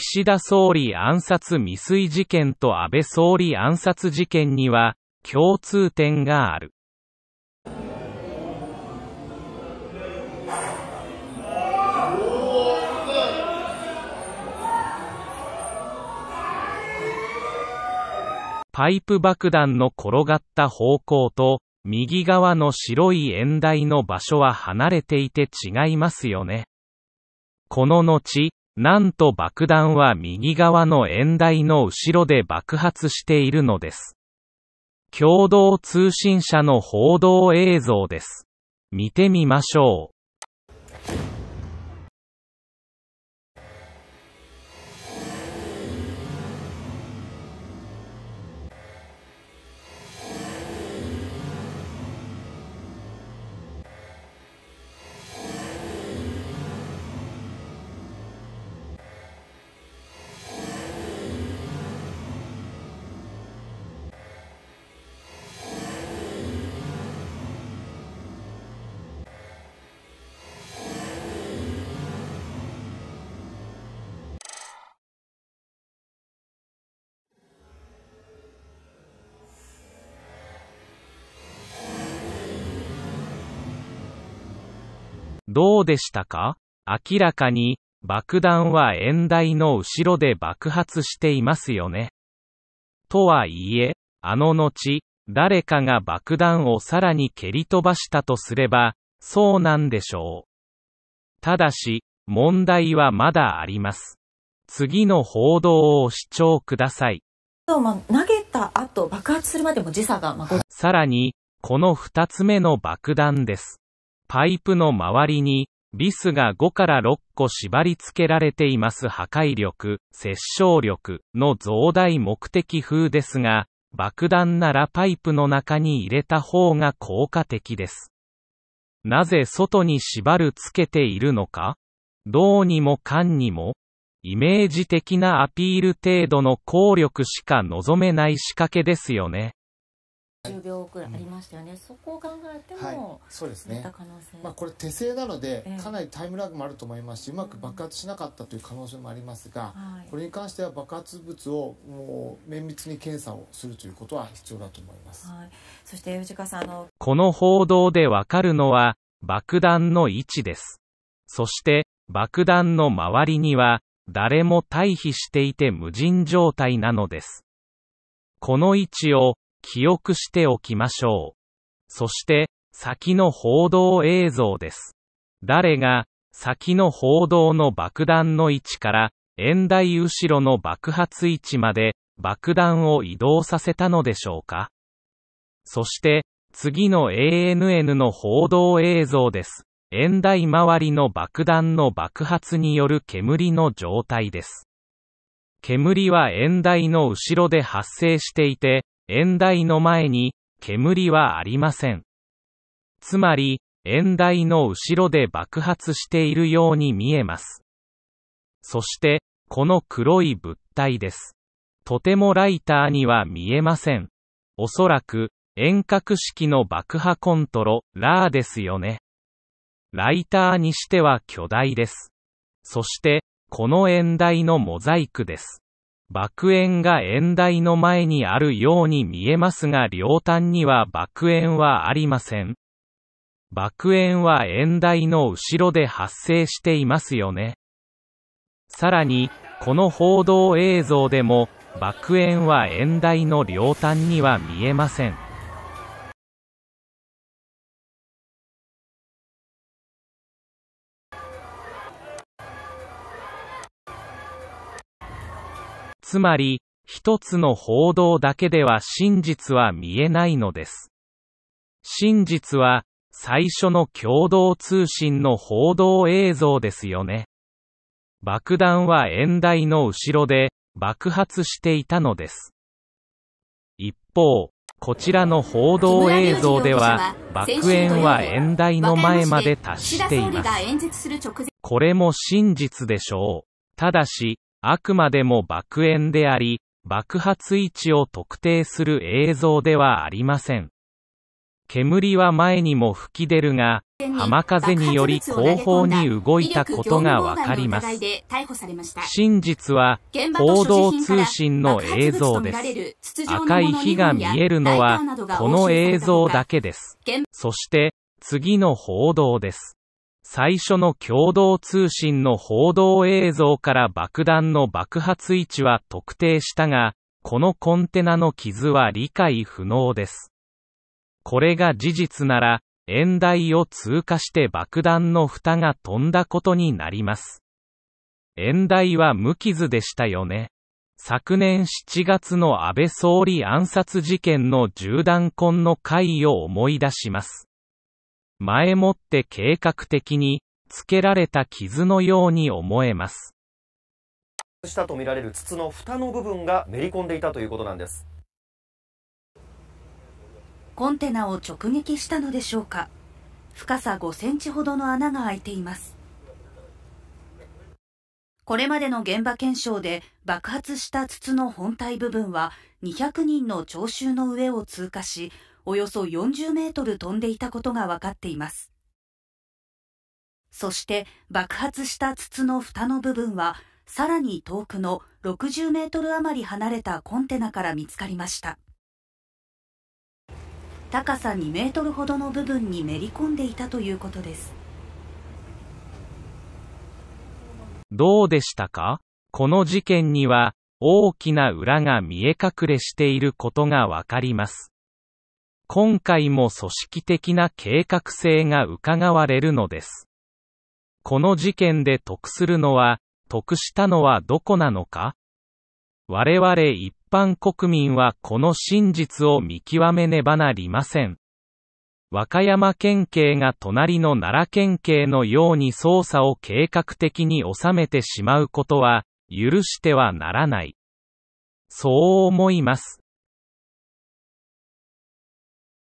岸田総理暗殺未遂事件と安倍総理暗殺事件には共通点がある。パイプ爆弾の転がった方向と、右側の白い円台の場所は離れていて違いますよね。この後、なんと爆弾は右側の円台の後ろで爆発しているのです。共同通信社の報道映像です。見てみましょう。どうでしたか明らかに、爆弾は演台の後ろで爆発していますよね。とはいえ、あの後、誰かが爆弾をさらに蹴り飛ばしたとすれば、そうなんでしょう。ただし、問題はまだあります。次の報道を視聴ください。ま投げた後爆発するまでも時差が、まあ、さらに、この二つ目の爆弾です。パイプの周りに、ビスが5から6個縛り付けられています破壊力、殺傷力の増大目的風ですが、爆弾ならパイプの中に入れた方が効果的です。なぜ外に縛るつけているのかどうにもかんにも、イメージ的なアピール程度の効力しか望めない仕掛けですよね。10秒くらいありましたよね、うん、そこを考えても、はい、そうですねまあ、これ手製なので、かなりタイムラグもあると思いますし、うまく爆発しなかったという可能性もありますが、うん、これに関しては爆発物をもう綿密に検査をするということは必要だと思います、はい、そして藤川さんのこの報道でわかるのは爆弾の位置ですそして爆弾の周りには誰も退避していて無人状態なのですこの位置を記憶しておきましょう。そして、先の報道映像です。誰が、先の報道の爆弾の位置から、円台後ろの爆発位置まで、爆弾を移動させたのでしょうかそして、次の ANN の報道映像です。円台周りの爆弾の爆発による煙の状態です。煙は円台の後ろで発生していて、演台の前に煙はありません。つまり、演台の後ろで爆発しているように見えます。そして、この黒い物体です。とてもライターには見えません。おそらく、遠隔式の爆破コントロ、ラーですよね。ライターにしては巨大です。そして、この演台のモザイクです。爆炎が炎台の前にあるように見えますが両端には爆炎はありません。爆炎は炎台の後ろで発生していますよね。さらに、この報道映像でも、爆炎は炎台の両端には見えません。つまり、一つの報道だけでは真実は見えないのです。真実は、最初の共同通信の報道映像ですよね。爆弾は演台の後ろで爆発していたのです。一方、こちらの報道映像では、爆炎は演台の前まで達しています。これも真実でしょう。ただし、あくまでも爆炎であり、爆発位置を特定する映像ではありません。煙は前にも吹き出るが、浜風により後方に動いたことがわかります。真実は、報道通信の映像です。赤い火が見えるのは、この映像だけです。そして、次の報道です。最初の共同通信の報道映像から爆弾の爆発位置は特定したが、このコンテナの傷は理解不能です。これが事実なら、円台を通過して爆弾の蓋が飛んだことになります。円台は無傷でしたよね。昨年7月の安倍総理暗殺事件の銃弾痕の回を思い出します。前もって計画的に、つけられた傷のように思えます。したとみられる筒の蓋の部分がめり込んでいたということなんです。コンテナを直撃したのでしょうか。深さ5センチほどの穴が開いています。これまでの現場検証で爆発した筒の本体部分は200人の聴衆の上を通過し、およそ40メートル飛んでいたことが分かっています。そして爆発した筒の蓋の部分は、さらに遠くの60メートル余り離れたコンテナから見つかりました。高さ2メートルほどの部分にめり込んでいたということです。どうでしたかこの事件には大きな裏が見え隠れしていることがわかります。今回も組織的な計画性が伺われるのです。この事件で得するのは、得したのはどこなのか我々一般国民はこの真実を見極めねばなりません。和歌山県警が隣の奈良県警のように捜査を計画的に収めてしまうことは、許してはならない。そう思います。